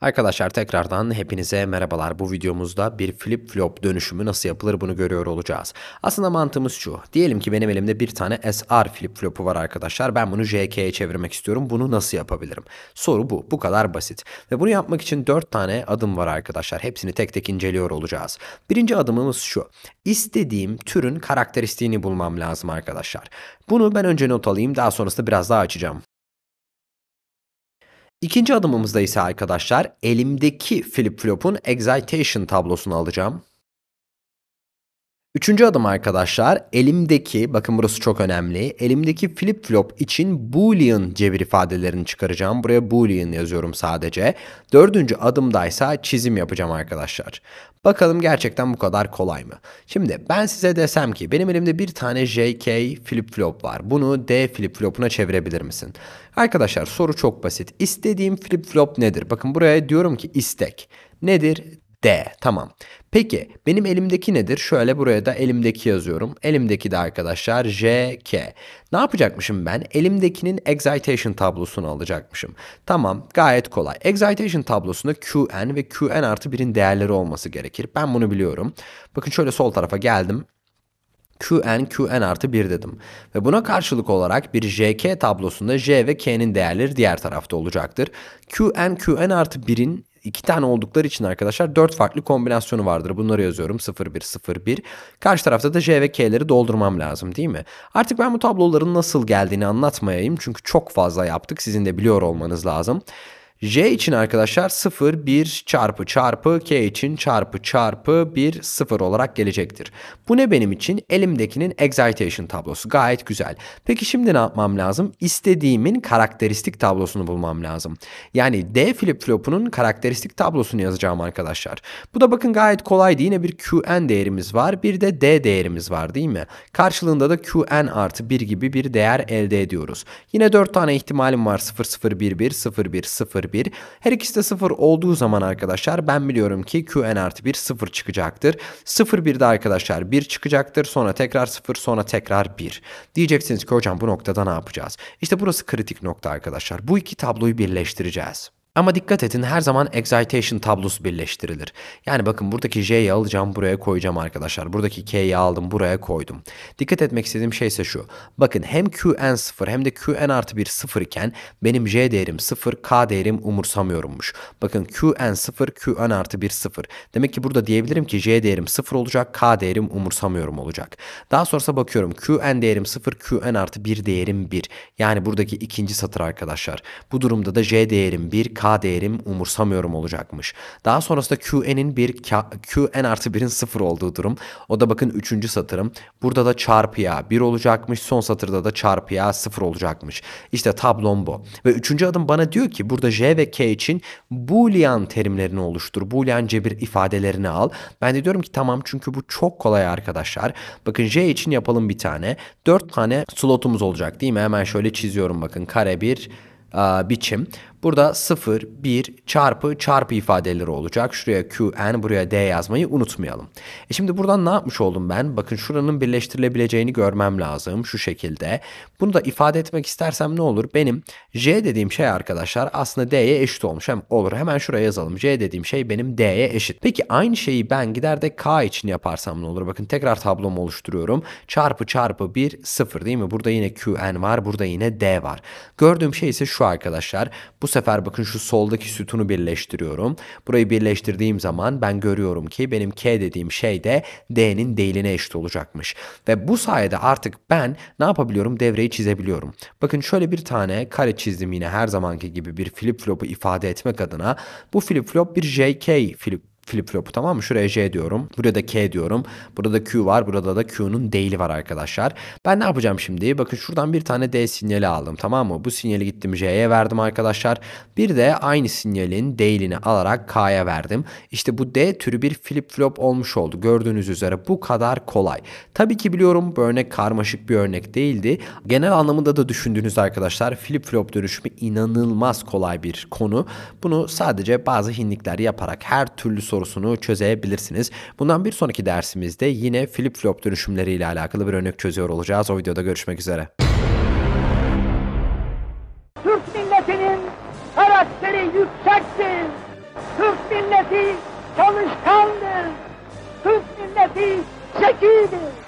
Arkadaşlar tekrardan hepinize merhabalar. Bu videomuzda bir flip flop dönüşümü nasıl yapılır bunu görüyor olacağız. Aslında mantığımız şu. Diyelim ki benim elimde bir tane SR flip flopu var arkadaşlar. Ben bunu JK'ye çevirmek istiyorum. Bunu nasıl yapabilirim? Soru bu. Bu kadar basit. Ve bunu yapmak için 4 tane adım var arkadaşlar. Hepsini tek tek inceliyor olacağız. Birinci adımımız şu. İstediğim türün karakteristiğini bulmam lazım arkadaşlar. Bunu ben önce not alayım. Daha sonrasında biraz daha açacağım. İkinci adımımızda ise arkadaşlar elimdeki flip flop'un excitation tablosunu alacağım. Üçüncü adım arkadaşlar elimdeki bakın burası çok önemli. Elimdeki flip flop için boolean cebir ifadelerini çıkaracağım. Buraya boolean yazıyorum sadece. Dördüncü adımdaysa çizim yapacağım arkadaşlar. Bakalım gerçekten bu kadar kolay mı? Şimdi ben size desem ki benim elimde bir tane JK flip flop var. Bunu D flip flop'una çevirebilir misin? Arkadaşlar soru çok basit. İstediğim flip flop nedir? Bakın buraya diyorum ki istek. Nedir? D. Tamam. Peki benim elimdeki nedir? Şöyle buraya da elimdeki yazıyorum. Elimdeki de arkadaşlar J, K. Ne yapacakmışım ben? Elimdekinin excitation tablosunu alacakmışım. Tamam gayet kolay. Excitation tablosunda Qn ve Qn artı 1'in değerleri olması gerekir. Ben bunu biliyorum. Bakın şöyle sol tarafa geldim. Qn, Qn artı 1 dedim. Ve buna karşılık olarak bir JK tablosunda J ve K'nin değerleri diğer tarafta olacaktır. Qn, Qn artı 1'in İki tane oldukları için arkadaşlar dört farklı kombinasyonu vardır. Bunları yazıyorum 0 1 0 1. Karşı tarafta da J ve K'leri doldurmam lazım değil mi? Artık ben bu tabloların nasıl geldiğini anlatmayayım çünkü çok fazla yaptık. Sizin de biliyor olmanız lazım. J için arkadaşlar 0, 1 çarpı çarpı K için çarpı çarpı 1, 0 olarak gelecektir. Bu ne benim için? Elimdekinin excitation tablosu. Gayet güzel. Peki şimdi ne yapmam lazım? İstediğimin karakteristik tablosunu bulmam lazım. Yani D flip flopunun karakteristik tablosunu yazacağım arkadaşlar. Bu da bakın gayet kolaydı. Yine bir Qn değerimiz var. Bir de D değerimiz var değil mi? Karşılığında da Qn artı 1 gibi bir değer elde ediyoruz. Yine 4 tane ihtimalim var. 0, 0, 1, 1, 0, 1, 0, 1. Her ikisi de 0 olduğu zaman arkadaşlar ben biliyorum ki Qn artı 1 0 çıkacaktır. 0 1 de arkadaşlar 1 çıkacaktır. Sonra tekrar 0 sonra tekrar 1. Diyeceksiniz ki hocam bu noktada ne yapacağız? İşte burası kritik nokta arkadaşlar. Bu iki tabloyu birleştireceğiz. Ama dikkat edin her zaman excitation tablosu birleştirilir. Yani bakın buradaki J'yi alacağım buraya koyacağım arkadaşlar. Buradaki K'yi aldım buraya koydum. Dikkat etmek istediğim şey ise şu. Bakın hem Qn 0 hem de Qn artı 1 0 iken benim J değerim 0 K değerim umursamıyorummuş. Bakın Qn 0 Qn artı 1 0. Demek ki burada diyebilirim ki J değerim 0 olacak K değerim umursamıyorum olacak. Daha sonrasına bakıyorum Qn değerim 0 Qn artı 1 değerim 1. Yani buradaki ikinci satır arkadaşlar. Bu durumda da J değerim 1 K değerim umursamıyorum olacakmış. Daha sonrasında Qn'in bir Qn artı 1'in 0 olduğu durum. O da bakın 3. satırım. Burada da çarpıya 1 olacakmış. Son satırda da çarpıya 0 olacakmış. İşte tablom bu. Ve 3. adım bana diyor ki burada J ve K için Boolean terimlerini oluştur. Boolean cebir ifadelerini al. Ben de diyorum ki tamam çünkü bu çok kolay arkadaşlar. Bakın J için yapalım bir tane. 4 tane slotumuz olacak değil mi? Hemen şöyle çiziyorum bakın. Kare bir biçim. Burada 0, 1, çarpı, çarpı ifadeleri olacak. Şuraya Qn, buraya D yazmayı unutmayalım. E şimdi buradan ne yapmış oldum ben? Bakın şuranın birleştirilebileceğini görmem lazım şu şekilde. Bunu da ifade etmek istersem ne olur? Benim J dediğim şey arkadaşlar aslında D'ye eşit olmuş. Hem olur hemen şuraya yazalım. J dediğim şey benim D'ye eşit. Peki aynı şeyi ben gider de K için yaparsam ne olur? Bakın tekrar tablomu oluşturuyorum. Çarpı çarpı 1, 0 değil mi? Burada yine Qn var. Burada yine D var. Gördüğüm şey ise şu arkadaşlar. Bu sefer bakın şu soldaki sütunu birleştiriyorum. Burayı birleştirdiğim zaman ben görüyorum ki benim K dediğim şey de D'nin değiline eşit olacakmış. Ve bu sayede artık ben ne yapabiliyorum? Devreyi çizebiliyorum. Bakın şöyle bir tane kare çizdim yine her zamanki gibi bir flip flop'u ifade etmek adına. Bu flip flop bir JK flip flip flopu tamam mı? Şuraya J diyorum. Buraya da K diyorum. Burada Q var. Burada da Q'nun değili var arkadaşlar. Ben ne yapacağım şimdi? Bakın şuradan bir tane D sinyali aldım tamam mı? Bu sinyali gittim J'ye verdim arkadaşlar. Bir de aynı sinyalin değilini alarak K'ya verdim. İşte bu D türü bir flip flop olmuş oldu. Gördüğünüz üzere bu kadar kolay. Tabii ki biliyorum bu örnek karmaşık bir örnek değildi. Genel anlamında da düşündüğünüz arkadaşlar flip flop dönüşümü inanılmaz kolay bir konu. Bunu sadece bazı hindikler yaparak her türlü soru sorusunu çözebilirsiniz. Bundan bir sonraki dersimizde yine flip flop dönüşümleri ile alakalı bir örnek çözüyor olacağız. O videoda görüşmek üzere. Türk milletinin karakteri yüksektir. Türk milleti çalışkandır. Türk milleti zekidir.